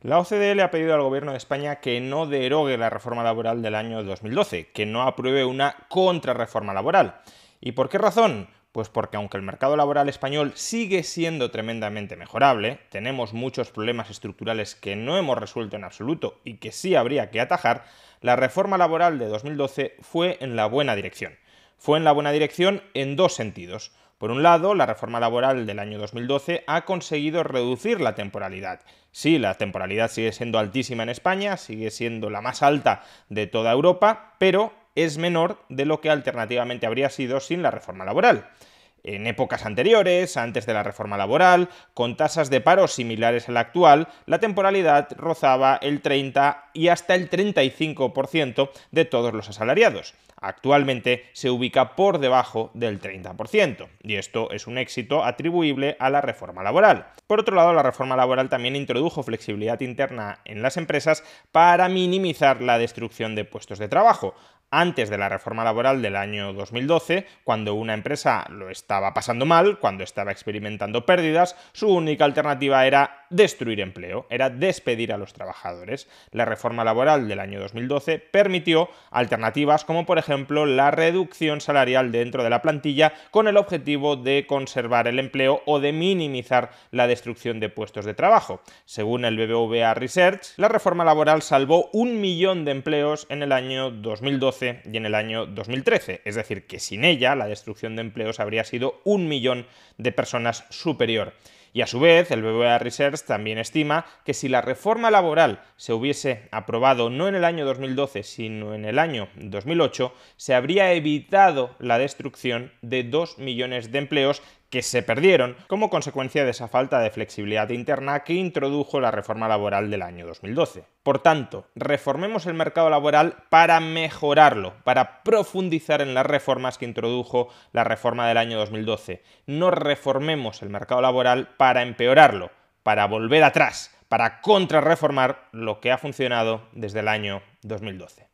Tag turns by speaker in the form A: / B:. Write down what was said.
A: La OCDE le ha pedido al Gobierno de España que no derogue la reforma laboral del año 2012, que no apruebe una contrarreforma laboral. ¿Y por qué razón? Pues porque aunque el mercado laboral español sigue siendo tremendamente mejorable, tenemos muchos problemas estructurales que no hemos resuelto en absoluto y que sí habría que atajar, la reforma laboral de 2012 fue en la buena dirección. Fue en la buena dirección en dos sentidos. Por un lado, la reforma laboral del año 2012 ha conseguido reducir la temporalidad. Sí, la temporalidad sigue siendo altísima en España, sigue siendo la más alta de toda Europa, pero es menor de lo que alternativamente habría sido sin la reforma laboral en épocas anteriores, antes de la reforma laboral, con tasas de paro similares a la actual, la temporalidad rozaba el 30 y hasta el 35% de todos los asalariados. Actualmente se ubica por debajo del 30%, y esto es un éxito atribuible a la reforma laboral. Por otro lado, la reforma laboral también introdujo flexibilidad interna en las empresas para minimizar la destrucción de puestos de trabajo antes de la reforma laboral del año 2012, cuando una empresa lo estaba pasando mal, cuando estaba experimentando pérdidas, su única alternativa era destruir empleo, era despedir a los trabajadores. La reforma laboral del año 2012 permitió alternativas como por ejemplo la reducción salarial dentro de la plantilla con el objetivo de conservar el empleo o de minimizar la destrucción de puestos de trabajo. Según el BBVA Research, la reforma laboral salvó un millón de empleos en el año 2012 y en el año 2013, es decir, que sin ella la destrucción de empleos habría sido un millón de personas superior. Y a su vez, el BBVA Research también estima que si la reforma laboral se hubiese aprobado no en el año 2012, sino en el año 2008, se habría evitado la destrucción de 2 millones de empleos que se perdieron como consecuencia de esa falta de flexibilidad interna que introdujo la reforma laboral del año 2012. Por tanto, reformemos el mercado laboral para mejorarlo, para profundizar en las reformas que introdujo la reforma del año 2012. No reformemos el mercado laboral para empeorarlo, para volver atrás, para contrarreformar lo que ha funcionado desde el año 2012.